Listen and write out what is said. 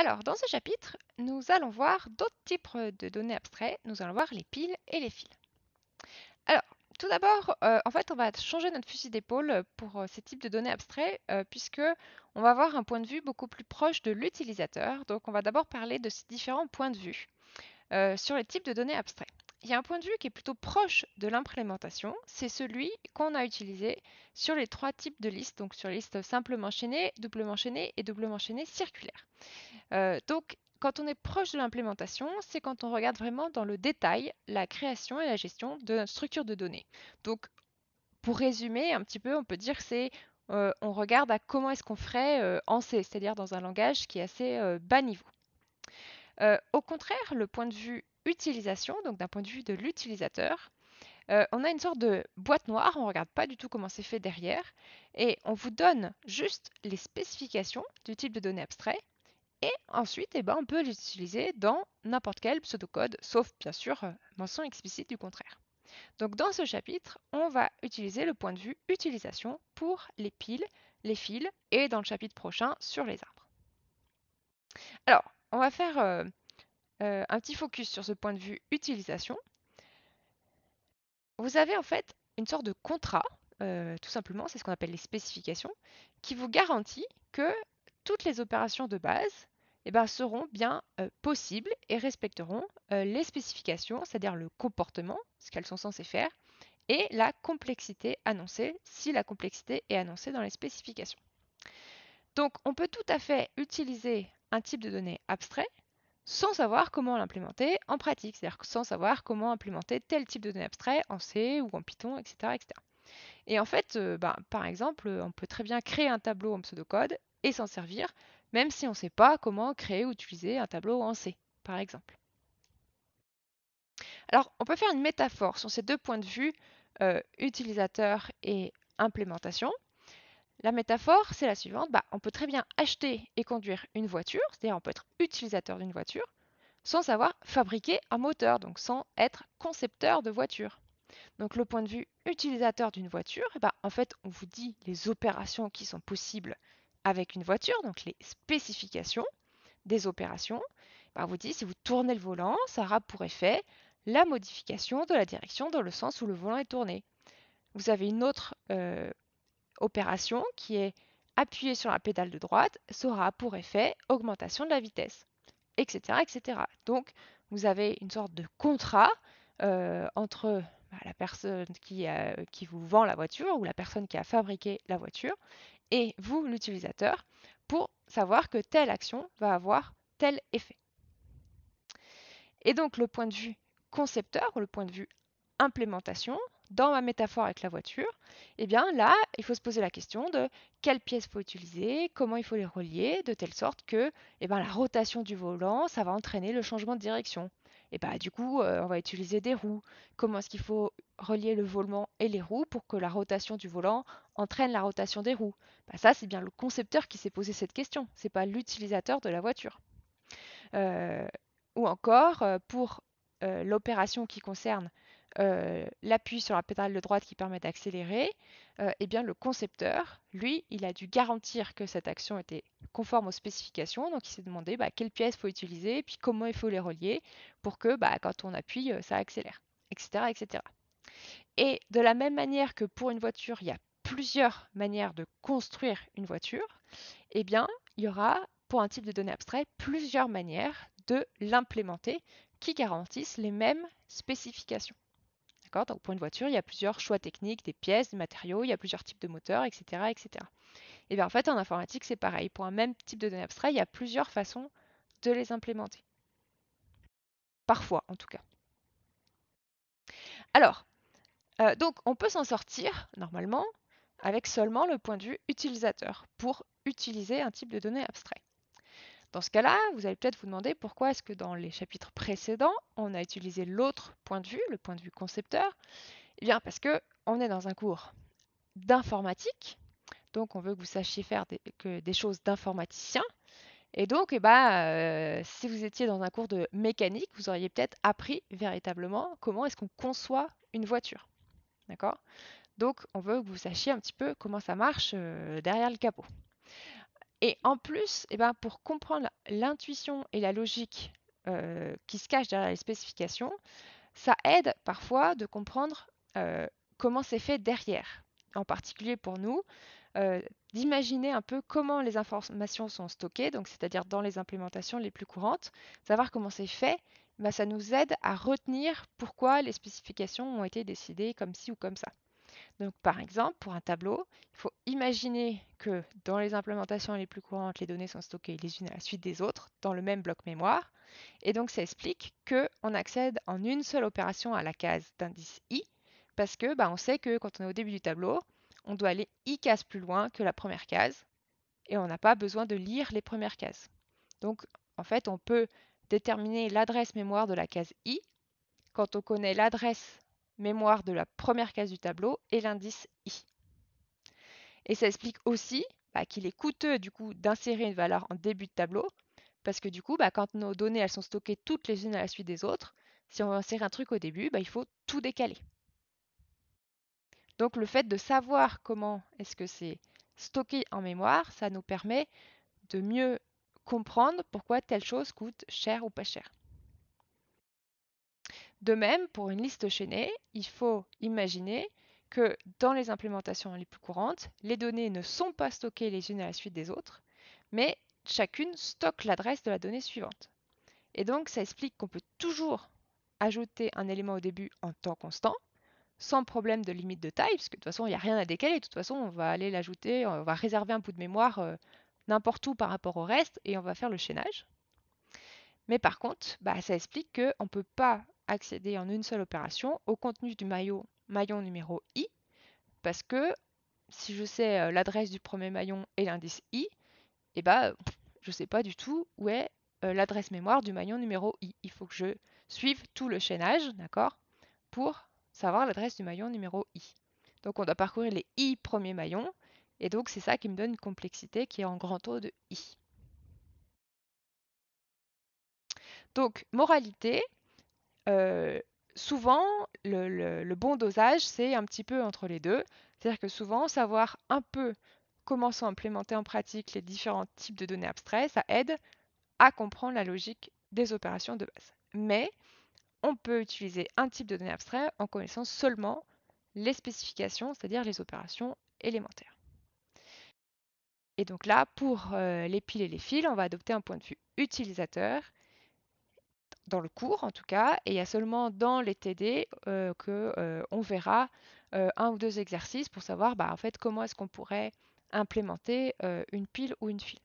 Alors, dans ce chapitre, nous allons voir d'autres types euh, de données abstraites. Nous allons voir les piles et les fils. Alors, tout d'abord, euh, en fait, on va changer notre fusil d'épaule pour euh, ces types de données abstraites, puisqu'on puisque on va avoir un point de vue beaucoup plus proche de l'utilisateur. Donc, on va d'abord parler de ces différents points de vue sur les types de données abstraites il y a un point de vue qui est plutôt proche de l'implémentation, c'est celui qu'on a utilisé sur les trois types de listes, donc sur liste listes simplement enchaînées, doublement enchaînées et doublement enchaînées circulaires. Euh, donc, quand on est proche de l'implémentation, c'est quand on regarde vraiment dans le détail la création et la gestion de notre structure de données. Donc, pour résumer un petit peu, on peut dire que c'est euh, on regarde à comment est-ce qu'on ferait euh, en C, c'est-à-dire dans un langage qui est assez bas niveau. au contraire, le point de vue utilisation, donc d'un point de vue de l'utilisateur, euh, on a une sorte de boîte noire, on ne regarde pas du tout comment c'est fait derrière, et on vous donne juste les spécifications du type de données abstrait, et ensuite eh ben, on peut l'utiliser dans n'importe quel pseudocode, sauf bien sûr euh, mention explicite du contraire. Donc dans ce chapitre, on va utiliser le point de vue utilisation pour les piles, les fils, et dans le chapitre prochain sur les arbres. Alors, on va faire euh, euh, un petit focus sur ce point de vue utilisation, vous avez en fait une sorte de contrat, euh, tout simplement, c'est ce qu'on appelle les spécifications, qui vous garantit que toutes les opérations de base eh ben, seront bien euh, possibles et respecteront les spécifications, c'est-à-dire le comportement, ce qu'elles sont censées faire, et la complexité annoncée, si la complexité est annoncée dans les spécifications. Donc on peut tout à fait utiliser un type de données abstrait sans savoir comment l'implémenter en pratique, c'est-à-dire sans savoir comment implémenter tel type de données abstrait en C ou en Python, etc. etc. Et en fait, euh, bah, par exemple, on peut très bien créer un tableau en pseudocode et s'en servir, même si on ne sait pas comment créer ou utiliser un tableau en C, par exemple. Alors, on peut faire une métaphore sur ces deux points de vue, euh, utilisateur et implémentation. La métaphore, c'est la suivante. Bah, on peut très bien acheter et conduire une voiture, c'est-à-dire on peut être utilisateur d'une voiture, sans savoir fabriquer un moteur, donc sans être concepteur de voiture. Donc le point de vue utilisateur d'une voiture, eh bah, en fait, on vous dit les opérations qui sont possibles avec une voiture, donc les spécifications des opérations. Eh bah, on vous dit si vous tournez le volant, ça aura pour effet la modification de la direction dans le sens où le volant est tourné. Vous avez une autre euh, opération qui est appuyée sur la pédale de droite sera pour effet augmentation de la vitesse, etc. etc. Donc vous avez une sorte de contrat euh, entre bah, la personne qui, qui vous vend la voiture ou la personne qui a fabriqué la voiture et vous, l'utilisateur, pour savoir que telle action va avoir tel effet. Et donc le point de vue concepteur, ou le point de vue implémentation, dans ma métaphore avec la voiture, eh bien là, il faut se poser la question de quelles pièces faut utiliser, comment il faut les relier, de telle sorte que eh bien, la rotation du volant, ça va entraîner le changement de direction. Et bah, du coup, euh, on va utiliser des roues. Comment est-ce qu'il faut relier le volant et les roues pour que la rotation du volant entraîne la rotation des roues bah, Ça, c'est bien le concepteur qui s'est posé cette question, ce n'est pas l'utilisateur de la voiture. Euh, ou encore, euh, pour l'opération qui concerne euh, l'appui sur la pédale de droite qui permet d'accélérer, euh, eh bien le concepteur, lui, il a dû garantir que cette action était conforme aux spécifications. Donc il s'est demandé bah, quelles pièces faut utiliser, puis comment il faut les relier pour que bah, quand on appuie, euh, ça accélère, etc., etc. Et de la même manière que pour une voiture, il y a plusieurs manières de construire une voiture, eh bien il y aura pour un type de données abstrait plusieurs manières de l'implémenter qui garantissent les mêmes spécifications. Donc pour une voiture, il y a plusieurs choix techniques, des pièces, des matériaux, il y a plusieurs types de moteurs, etc. etc. Et bien en fait, en informatique, c'est pareil. Pour un même type de données abstrait, il y a plusieurs façons de les implémenter. Parfois, en tout cas. Alors, euh, donc on peut s'en sortir, normalement, avec seulement le point de vue utilisateur pour utiliser un type de données abstrait. Dans ce cas-là, vous allez peut-être vous demander pourquoi est-ce que dans les chapitres précédents, on a utilisé l'autre point de vue, le point de vue concepteur. Eh bien, parce que on est dans un cours d'informatique, donc on veut que vous sachiez faire des, choses d'informaticien. Et donc, eh ben, euh, si vous étiez dans un cours de mécanique, vous auriez peut-être appris véritablement comment est-ce qu'on conçoit une voiture. D'accord Donc, on veut que vous sachiez un petit peu comment ça marche euh, derrière le capot. Et en plus, eh ben, pour comprendre l'intuition et la logique euh, qui se cachent derrière les spécifications, ça aide parfois de comprendre euh, comment c'est fait derrière. En particulier pour nous, euh, d'imaginer un peu comment les informations sont stockées, donc c'est-à-dire dans les implémentations les plus courantes, savoir comment c'est fait, bah, ça nous aide à retenir pourquoi les spécifications ont été décidées comme ci ou comme ça. Donc par exemple, pour un tableau, il faut imaginer que dans les implémentations les plus courantes, les données sont stockées les unes à la suite des autres dans le même bloc mémoire. Et donc ça explique qu'on accède en une seule opération à la case d'indice i, parce que bah, on sait que quand on est au début du tableau, on doit aller i cases plus loin que la première case, et on n'a pas besoin de lire les premières cases. Donc en fait, on peut déterminer l'adresse mémoire de la case i. Quand on connaît l'adresse mémoire de la première case du tableau et l'indice i. Et ça explique aussi bah, qu'il est coûteux du coup d'insérer une valeur en début de tableau, parce que du coup, bah, quand nos données elles sont stockées toutes les unes à la suite des autres, si on veut insérer un truc au début, bah, il faut tout décaler. Donc le fait de savoir comment est-ce que c'est stocké en mémoire, ça nous permet de mieux comprendre pourquoi telle chose coûte cher ou pas cher. De même, pour une liste chaînée, il faut imaginer que dans les implémentations les plus courantes, les données ne sont pas stockées les unes à la suite des autres, mais chacune stocke l'adresse de la donnée suivante. Et donc, ça explique qu'on peut toujours ajouter un élément au début en temps constant, sans problème de limite de taille, puisque de toute façon, il n'y a rien à décaler. De toute façon, on va aller l'ajouter, on va réserver un bout de mémoire euh, n'importe où par rapport au reste, et on va faire le chaînage. Mais par contre, bah, ça explique qu'on ne peut pas accéder en une seule opération au contenu du maillot, maillon numéro i, parce que si je sais euh, l'adresse du premier maillon et l'indice i, eh ben, je ne sais pas du tout où est euh, l'adresse mémoire du maillon numéro i. Il faut que je suive tout le chaînage, d'accord, pour savoir l'adresse du maillon numéro i. Donc on doit parcourir les i premiers maillons, et donc c'est ça qui me donne une complexité qui est en grand taux de i. Donc moralité, souvent, le, bon dosage, c'est un petit peu entre les deux. C'est-à-dire que souvent, savoir un peu comment sont implémentés en pratique les différents types de données abstraites, ça aide à comprendre la logique des opérations de base. Mais on peut utiliser un type de données abstraites en connaissant seulement les spécifications, c'est-à-dire les opérations élémentaires. Et donc là, pour les piles et les fils, on va adopter un point de vue utilisateur dans le cours en tout cas, et il y a seulement dans les TD qu'on euh, que euh, on verra euh, un ou deux exercices pour savoir bah, en fait comment est-ce qu'on pourrait implémenter une pile ou une file.